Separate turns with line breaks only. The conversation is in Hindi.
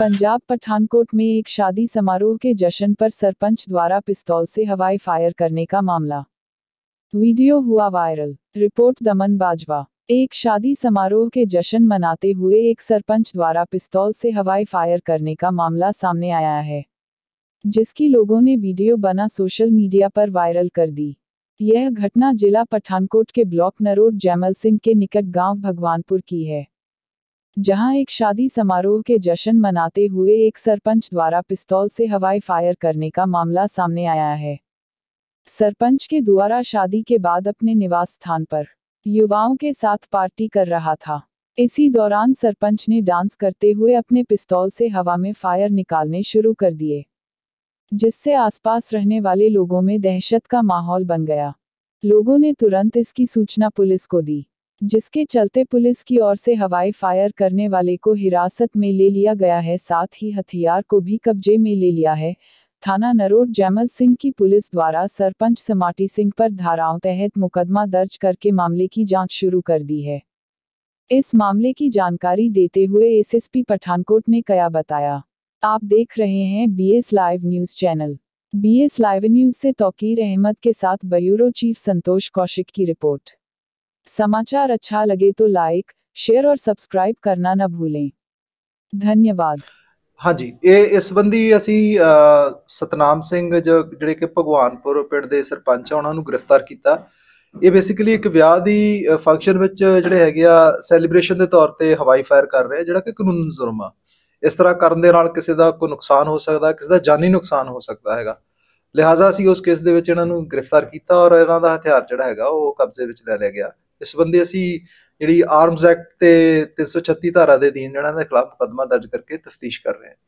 पंजाब पठानकोट में एक शादी समारोह के जश्न पर सरपंच द्वारा पिस्तौल से हवाई फायर करने का मामला वीडियो हुआ वायरल रिपोर्ट दमन बाजवा एक शादी समारोह के जश्न मनाते हुए एक सरपंच द्वारा पिस्तौल से हवाई फायर करने का मामला सामने आया है जिसकी लोगों ने वीडियो बना सोशल मीडिया पर वायरल कर दी यह घटना जिला पठानकोट के ब्लॉक नरोड जैमल सिंह के निकट गांव भगवानपुर की है जहां एक शादी समारोह के जश्न मनाते हुए एक सरपंच द्वारा पिस्तौल से हवाई फायर करने का मामला सामने आया है सरपंच के द्वारा शादी के बाद अपने निवास स्थान पर युवाओं के साथ पार्टी कर रहा था इसी दौरान सरपंच ने डांस करते हुए अपने पिस्तौल से हवा में फायर निकालने शुरू कर दिए जिससे आसपास रहने वाले लोगों में दहशत का माहौल बन गया लोगों ने तुरंत इसकी सूचना पुलिस को दी जिसके चलते पुलिस की ओर से हवाई फायर करने वाले को हिरासत में ले लिया गया है साथ ही हथियार को भी कब्जे में ले लिया है थाना नरोड जैमल सिंह की पुलिस द्वारा सरपंच समाटी सिंह पर धाराओं तहत मुकदमा दर्ज करके मामले की जांच शुरू कर दी है इस मामले की जानकारी देते हुए एसएसपी पठानकोट ने क्या बताया आप देख रहे हैं BS live news channel BS live news से तोकीर अहमद के साथ ब्यूरो चीफ संतोष कौशिक की रिपोर्ट समाचार अच्छा लगे तो लाइक शेयर और सब्सक्राइब करना ना भूलें ਧੰਨਵਾਦ
ਹਾਂਜੀ ਇਹ ਇਸ ਸੰਬੰਧੀ ਅਸੀਂ ਅਹ, ਸਤਨਾਮ ਸਿੰਘ ਜੋ ਜਿਹੜੇ ਕਿ ਭਗਵਾਨਪੁਰ ਪਿੰਡ ਦੇ ਸਰਪੰਚ ਆ ਉਹਨਾਂ ਨੂੰ ਗ੍ਰਿਫਤਾਰ ਕੀਤਾ ਇਹ ਬੇਸਿਕਲੀ ਇੱਕ ਵਿਆਹ ਦੀ ਫੰਕਸ਼ਨ ਵਿੱਚ ਜਿਹੜੇ ਹੈਗੇ ਆ ਸੈਲੀਬ੍ਰੇਸ਼ਨ ਦੇ ਤੌਰ ਤੇ ਹਵਾਈ ਫਾਇਰ ਕਰ ਰਹੇ ਆ ਜਿਹੜਾ ਕਿ ਕਾਨੂੰਨ ਜੁਰਮ ਆ ਇਸ ਤਰ੍ਹਾਂ ਕਰਨ ਦੇ ਨਾਲ ਕਿਸੇ ਦਾ ਕੋਈ ਨੁਕਸਾਨ ਹੋ ਸਕਦਾ ਕਿਸੇ ਦਾ ਜਾਨੀ ਨੁਕਸਾਨ ਹੋ ਸਕਦਾ ਹੈਗਾ ਲਿਹਾਜ਼ਾ ਅਸੀਂ ਉਸ ਕੇਸ ਦੇ ਵਿੱਚ ਇਹਨਾਂ ਨੂੰ ਗ੍ਰਿਫਤਾਰ ਕੀਤਾ ਔਰ ਇਹਨਾਂ ਦਾ ਹਥਿਆਰ ਜਿਹੜਾ ਹੈਗਾ ਉਹ ਕਬਜ਼ੇ ਵਿੱਚ ਲੈ ਲਿਆ ਗਿਆ ਇਸ ਸੰਬੰਧੀ ਅਸੀਂ ਜਿਹੜੀ ਆਰਮਜ਼ ਐਕਟ ਤੇ 336 ਧਾਰਾ ਦੇ ਅਧੀਨ ਇਹਨਾਂ ਦੇ ਖਿਲਾਫ ਮੁਕਦਮਾ ਦਰਜ ਕਰਕੇ ਤਫਤੀਸ਼ ਕਰ ਰਹੇ ਹਾਂ